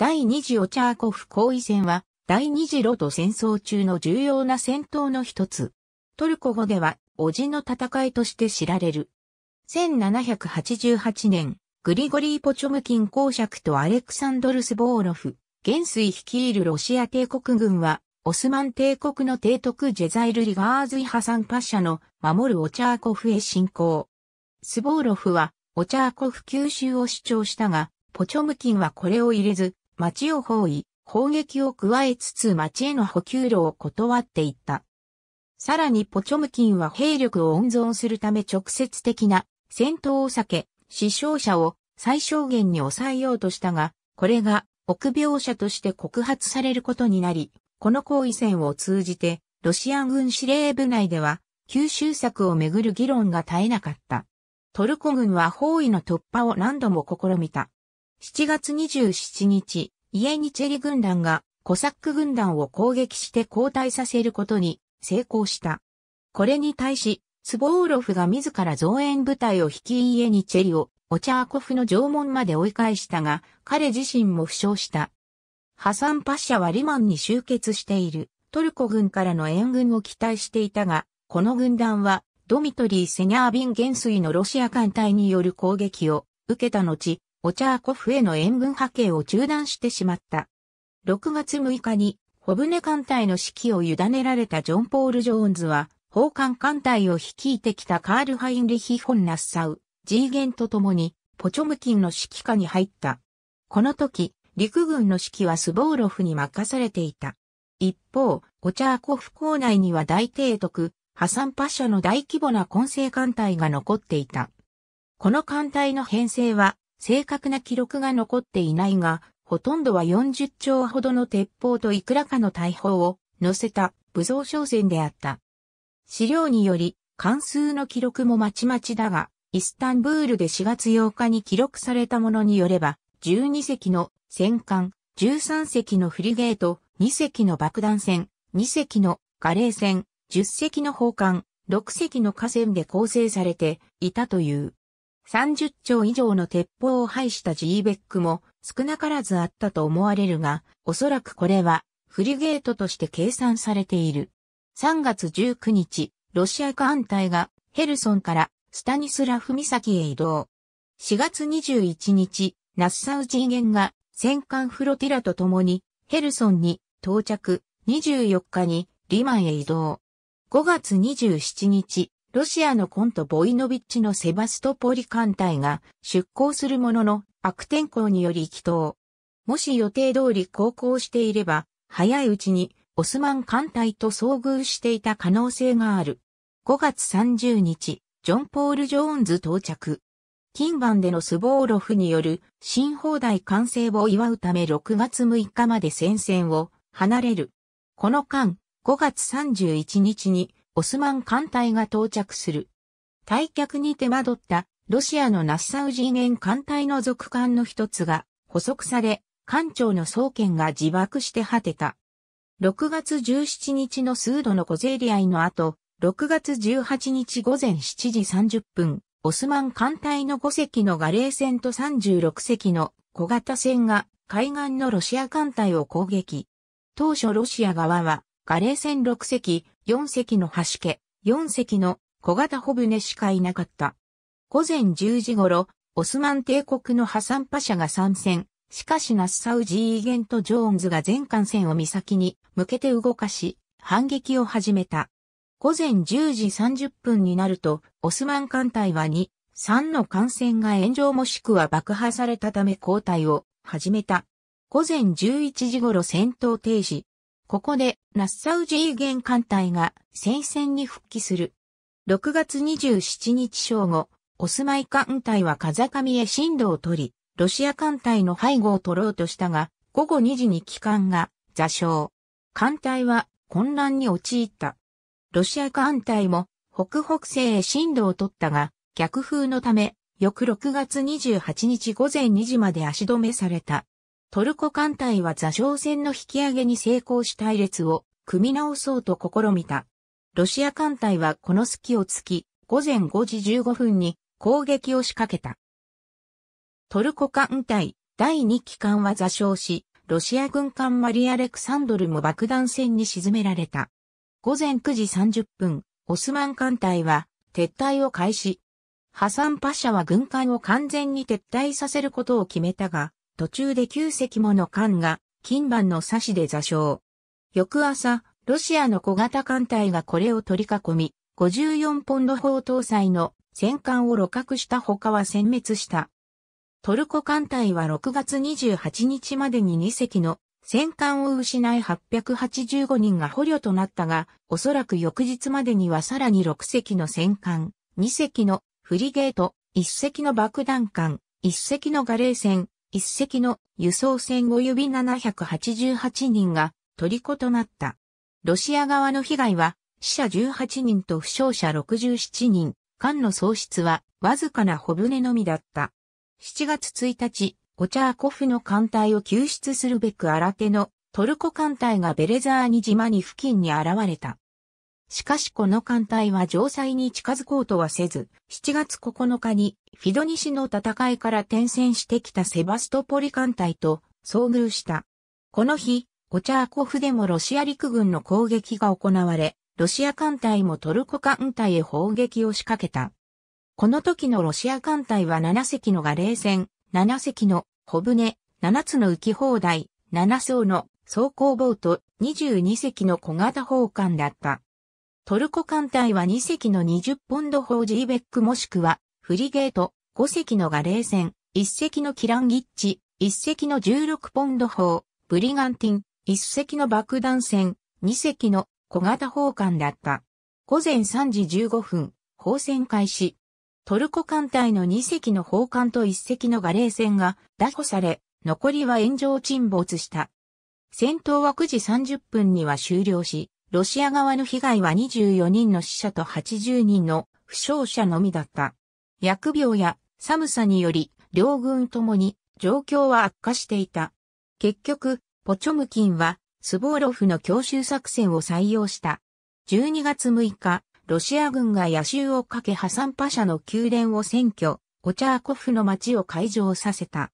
第二次オチャーコフ包囲戦は、第二次ロト戦争中の重要な戦闘の一つ。トルコ語では、オジの戦いとして知られる。1788年、グリゴリー・ポチョムキン公爵とアレクサンドルス・ボーロフ、元帥率いるロシア帝国軍は、オスマン帝国の提督ジェザイル・リガーズイ・ハサン・パッシャの守るオチャーコフへ侵攻。スボーロフは、オチャーコフ吸収を主張したが、ポチョムキンはこれを入れず、町を包囲、砲撃を加えつつ町への補給路を断っていった。さらにポチョムキンは兵力を温存するため直接的な戦闘を避け、死傷者を最小限に抑えようとしたが、これが臆病者として告発されることになり、この行為戦を通じて、ロシア軍司令部内では、吸収策をめぐる議論が絶えなかった。トルコ軍は包囲の突破を何度も試みた。7月27日、イエニチェリ軍団がコサック軍団を攻撃して交代させることに成功した。これに対し、スボーロフが自ら増援部隊を率いイエニチェリをオチャーコフの城門まで追い返したが、彼自身も負傷した。ハサンパッシャはリマンに集結しているトルコ軍からの援軍を期待していたが、この軍団はドミトリー・セニャービン元帥のロシア艦隊による攻撃を受けた後、オチャーコフへの援軍派遣を中断してしまった。6月6日に、ホブネ艦隊の指揮を委ねられたジョン・ポール・ジョーンズは、砲艦艦隊を率いてきたカール・ハインリヒ・ホン・ナッサウ、ジーゲンと共に、ポチョムキンの指揮下に入った。この時、陸軍の指揮はスボーロフに任されていた。一方、オチャーコフ港内には大提督、ハサンパッシャの大規模な混成艦隊が残っていた。この艦隊の編成は、正確な記録が残っていないが、ほとんどは40丁ほどの鉄砲といくらかの大砲を乗せた武装商船であった。資料により、関数の記録もまちまちだが、イスタンブールで4月8日に記録されたものによれば、12隻の戦艦、13隻のフリゲート、2隻の爆弾船、2隻のガレー船、10隻の砲艦、6隻の河川で構成されていたという。30丁以上の鉄砲を排したジーベックも少なからずあったと思われるが、おそらくこれはフリゲートとして計算されている。3月19日、ロシア艦隊がヘルソンからスタニスラフ岬へ移動。4月21日、ナッサウ人間が戦艦フロティラと共にヘルソンに到着、24日にリマンへ移動。5月27日、ロシアのコントボイノビッチのセバストポリ艦隊が出港するものの悪天候により帰島。もし予定通り航行していれば、早いうちにオスマン艦隊と遭遇していた可能性がある。5月30日、ジョン・ポール・ジョーンズ到着。近番でのスボーロフによる新砲台完成を祝うため6月6日まで戦線を離れる。この間、5月31日にオスマン艦隊が到着する。退却に手間取ったロシアのナッサウジ人ン艦隊の続艦の一つが捕捉され、艦長の総研が自爆して果てた。6月17日の数度の小競り合いの後、6月18日午前7時30分、オスマン艦隊の5隻のガレー船と36隻の小型船が海岸のロシア艦隊を攻撃。当初ロシア側はガレー船6隻、4隻の橋家、4隻の小型帆船しかいなかった。午前10時頃、オスマン帝国のハサンパシャが参戦。しかしナッサウジーイゲント・ジョーンズが全艦船を岬に向けて動かし、反撃を始めた。午前10時30分になると、オスマン艦隊は2、3の艦船が炎上もしくは爆破されたため交代を始めた。午前11時頃戦闘停止、ここで、ナッサウー元艦隊が戦線に復帰する。6月27日正午、オスマイ艦隊は風上へ進路を取り、ロシア艦隊の背後を取ろうとしたが、午後2時に機関が座礁。艦隊は混乱に陥った。ロシア艦隊も北北西へ進路を取ったが、逆風のため、翌6月28日午前2時まで足止めされた。トルコ艦隊は座礁船の引き上げに成功し隊列を組み直そうと試みた。ロシア艦隊はこの隙を突き、午前5時15分に攻撃を仕掛けた。トルコ艦隊第2機関は座礁し、ロシア軍艦マリアレクサンドルも爆弾船に沈められた。午前9時30分、オスマン艦隊は撤退を開始。ハサンパシャは軍艦を完全に撤退させることを決めたが、途中で9隻もの艦が金板の差しで座礁。翌朝、ロシアの小型艦隊がこれを取り囲み、54ポンド砲搭載の戦艦を露獲した他は殲滅した。トルコ艦隊は6月28日までに2隻の戦艦を失い885人が捕虜となったが、おそらく翌日までにはさらに6隻の戦艦、2隻のフリゲート、1隻の爆弾艦、1隻のガレー船、一隻の輸送船5指788人が虜となった。ロシア側の被害は死者18人と負傷者67人、艦の喪失はわずかな小舟のみだった。7月1日、オチャーコフの艦隊を救出するべく新手のトルコ艦隊がベレザーニ島に付近に現れた。しかしこの艦隊は城塞に近づこうとはせず、7月9日にフィドニシの戦いから転戦してきたセバストポリ艦隊と遭遇した。この日、オチャーコフでもロシア陸軍の攻撃が行われ、ロシア艦隊もトルコ艦隊へ砲撃を仕掛けた。この時のロシア艦隊は7隻のガレー船、7隻の小舟、7つの浮き放題、7艘の装甲ボート、22隻の小型砲艦だった。トルコ艦隊は2隻の20ポンド砲ジーベックもしくはフリゲート、5隻のガレー船、1隻のキランギッチ、1隻の16ポンド砲、ブリガンティン、1隻の爆弾船、2隻の小型砲艦だった。午前3時15分、砲船開始。トルコ艦隊の2隻の砲艦と1隻のガレー船が拿捕され、残りは炎上沈没した。戦闘は9時30分には終了し、ロシア側の被害は24人の死者と80人の負傷者のみだった。薬病や寒さにより、両軍ともに状況は悪化していた。結局、ポチョムキンはスボーロフの強襲作戦を採用した。12月6日、ロシア軍が野襲をかけハサンパシャの宮殿を占拠、オチャーコフの町を会場させた。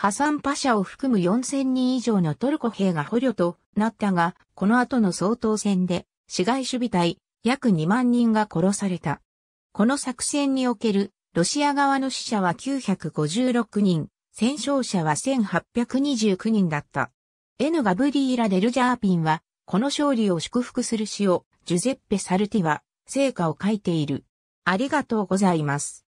ハサンパシャを含む4000人以上のトルコ兵が捕虜となったが、この後の総統戦で、市外守備隊、約2万人が殺された。この作戦における、ロシア側の死者は956人、戦勝者は1829人だった。N ガブリーラ・デルジャーピンは、この勝利を祝福する詩を、ジュゼッペ・サルティは、成果を書いている。ありがとうございます。